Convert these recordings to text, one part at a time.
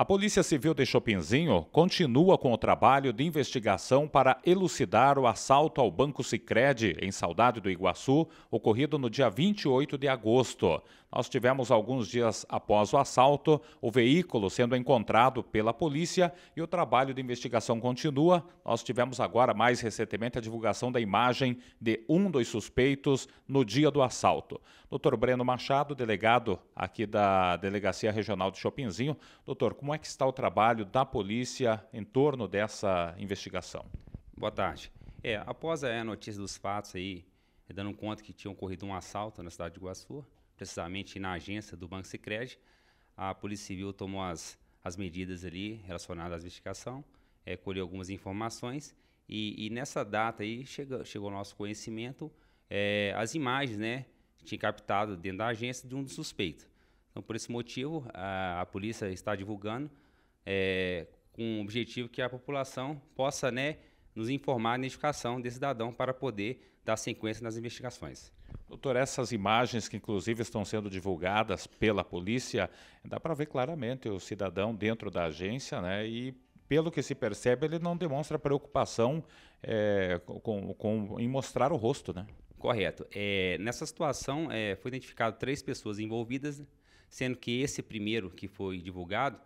A Polícia Civil de Chopinzinho continua com o trabalho de investigação para elucidar o assalto ao Banco Sicredi em Saudade do Iguaçu, ocorrido no dia 28 de agosto. Nós tivemos alguns dias após o assalto o veículo sendo encontrado pela polícia e o trabalho de investigação continua. Nós tivemos agora mais recentemente a divulgação da imagem de um dos suspeitos no dia do assalto. Dr. Breno Machado, delegado aqui da Delegacia Regional de Chopinzinho, doutor, como como é que está o trabalho da polícia em torno dessa investigação? Boa tarde. É, após eh, a notícia dos fatos aí, eh, dando conta que tinha ocorrido um assalto na cidade de Iguaçu, precisamente na agência do Banco Sicredi, a Polícia Civil tomou as, as medidas ali relacionadas à investigação, é, colheu algumas informações e, e, nessa data aí chega, chegou ao nosso conhecimento é, as imagens, né, que tinha captado dentro da agência de um suspeito. Então, por esse motivo, a, a polícia está divulgando é, com o objetivo que a população possa né, nos informar a identificação desse cidadão para poder dar sequência nas investigações. Doutor, essas imagens que inclusive estão sendo divulgadas pela polícia, dá para ver claramente o cidadão dentro da agência, né? E pelo que se percebe, ele não demonstra preocupação é, com, com, em mostrar o rosto, né? Correto. É, nessa situação, é, foi identificado três pessoas envolvidas sendo que esse primeiro que foi divulgado,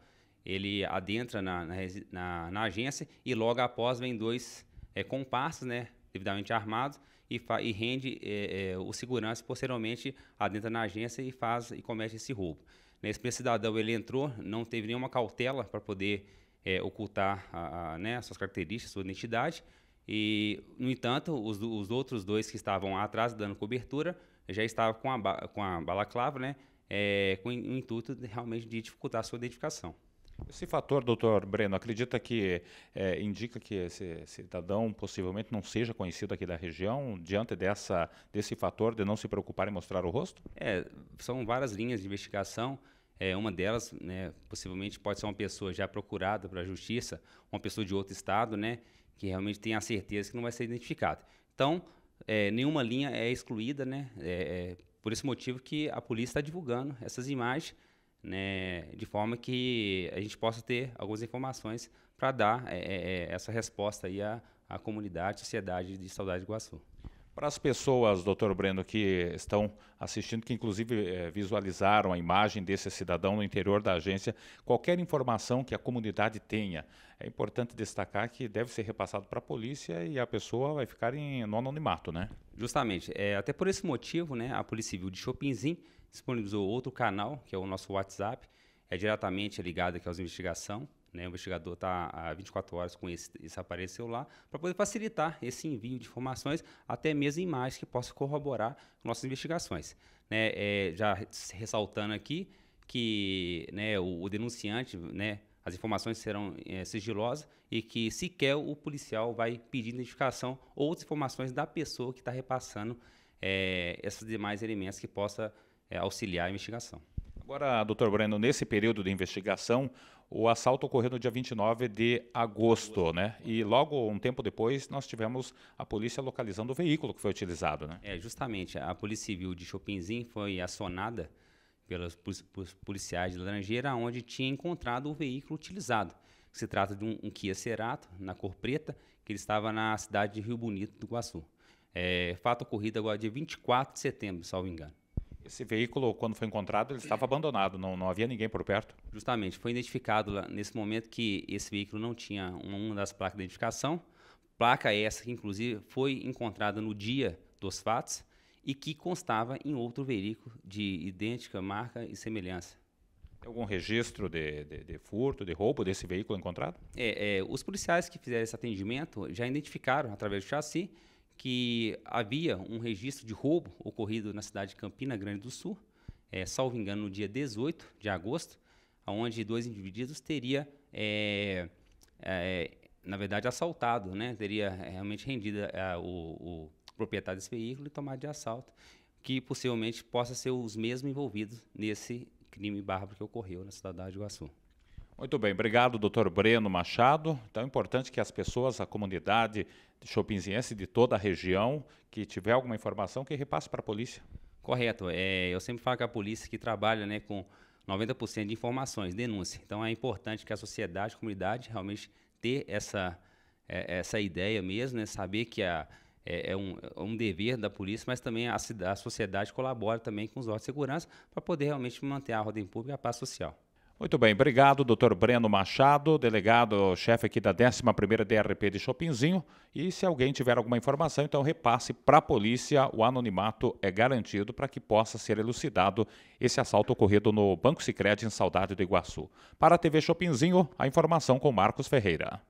ele adentra na, na, na, na agência e logo após vem dois é, comparsas, né, devidamente armados, e, e rende é, é, o segurança posteriormente adentra na agência e faz e comete esse roubo. Nesse cidadão ele entrou, não teve nenhuma cautela para poder é, ocultar a, a, né, suas características, sua identidade. E, no entanto, os, os outros dois que estavam atrás dando cobertura já estavam com a, com a balaclava, né? é, com o intuito de, realmente de dificultar a sua identificação. Esse fator, doutor Breno, acredita que é, indica que esse cidadão possivelmente não seja conhecido aqui da região diante dessa, desse fator de não se preocupar em mostrar o rosto? É, são várias linhas de investigação. É, uma delas, né, possivelmente, pode ser uma pessoa já procurada para a justiça, uma pessoa de outro estado, né, que realmente tem a certeza que não vai ser identificada. Então, é, nenhuma linha é excluída, né? É, é por esse motivo que a polícia está divulgando essas imagens, né, de forma que a gente possa ter algumas informações para dar é, é, essa resposta aí à, à comunidade, à sociedade de Saudade do Iguaçu. Para as pessoas, doutor Breno, que estão assistindo, que inclusive eh, visualizaram a imagem desse cidadão no interior da agência, qualquer informação que a comunidade tenha, é importante destacar que deve ser repassado para a polícia e a pessoa vai ficar em no anonimato, né? Justamente. É, até por esse motivo, né, a Polícia Civil de Chopinzinho disponibilizou outro canal, que é o nosso WhatsApp, é diretamente ligado aqui aos investigação. Né? O investigador está há 24 horas com esse, esse aparelho celular para poder facilitar esse envio de informações, até mesmo imagens que possam corroborar nossas investigações. Né? É, já ressaltando aqui que né, o, o, denunciante, né, as informações serão é, sigilosas e que sequer o policial vai pedir identificação ou outras informações da pessoa que está repassando é, esses demais elementos que possa é, auxiliar a investigação. Agora, doutor Breno, nesse período de investigação, o assalto ocorreu no dia 29 de agosto, né? E logo um tempo depois nós tivemos a polícia localizando o veículo que foi utilizado, né? É, justamente. A Polícia Civil de Chopinzim foi acionada pelos policiais de Laranjeira, onde tinha encontrado o veículo utilizado. Se trata de um, um Kia Cerato, na cor preta, que ele estava na cidade de Rio Bonito do Iguaçu. É, fato ocorrido agora dia 24 de setembro, salvo engano. Esse veículo, quando foi encontrado, ele estava abandonado, não, não havia ninguém por perto? Justamente, foi identificado nesse momento que esse veículo não tinha uma das placas de identificação, placa essa que, inclusive, foi encontrada no dia dos fatos e que constava em outro veículo de idêntica marca e semelhança. Tem algum registro de, de, de, furto, de roubo desse veículo encontrado? É, é, os policiais que fizeram esse atendimento já identificaram, através do chassi, que havia um registro de roubo ocorrido na cidade de Campina Grande do Sul, é, salvo engano, no dia 18 de agosto, onde dois indivíduos teria, é, é, na verdade, assaltado, né? teria é, realmente rendido é, o, o proprietário desse veículo e tomado de assalto, que possivelmente possa ser os mesmos envolvidos nesse crime bárbaro que ocorreu na cidade de Iguaçu. Muito bem, obrigado, doutor Breno Machado. Então é importante que as pessoas, a comunidade chopinziense de toda a região, que tiver alguma informação, que repasse para a polícia. Correto. É, eu sempre falo que a polícia que trabalha né, com 90% de informações, denúncia. Então é importante que a sociedade, a comunidade, realmente ter essa, é, essa ideia mesmo, né, saber que a, é, é, um, é, um, dever da polícia, mas também a, a sociedade colabora também com os órgãos de segurança para poder realmente manter a ordem pública e a paz social. Muito bem, obrigado, doutor Breno Machado, delegado-chefe aqui da 11ª DRP de Chopinzinho. E se alguém tiver alguma informação, então repasse para a polícia. O anonimato é garantido para que possa ser elucidado esse assalto ocorrido no Banco Sicredi em Saudade do Iguaçu. Para a TV Chopinzinho, a informação com Marcos Ferreira.